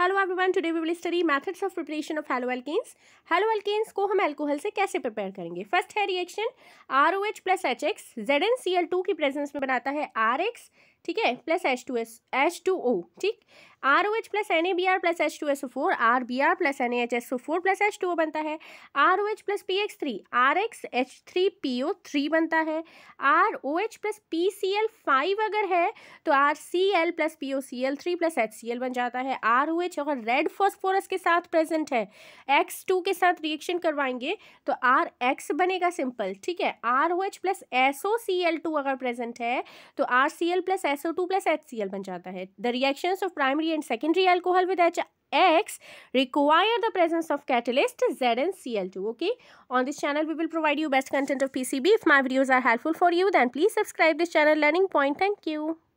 hello everyone today we will study methods of preparation of halo alkanes halo alkanes को हम alcohol से कैसे prepare करेंगे first है reaction R O H plus H X Z N C L two की presence में बनाता है आर एक्स ठीक है plus H two S H two O ठीक R O H plus N A B R plus H two S O four R B R plus N H S O four plus H two O बनता है R O H plus P X three R X H three P O three बनता है R O H plus P C L five अगर है तो R C L plus P O C L three plus H C L बन जाता है R O H अगर red phosphorus के साथ प्रेजेंट है एक्स टू के साथ रिएक्शन करवाएंगे तो आर एक्स बनेगा सिंपल ठीक है R O H plus S O C L two अगर प्रेजेंट है तो R C L plus S O two plus H C L बन जाता है the reaction of primary primary and secondary alcohol with H X require the presence of catalyst Z and Cl2 okay on this channel we will provide you best content of PCB if my videos are helpful for you then please subscribe this channel learning point thank you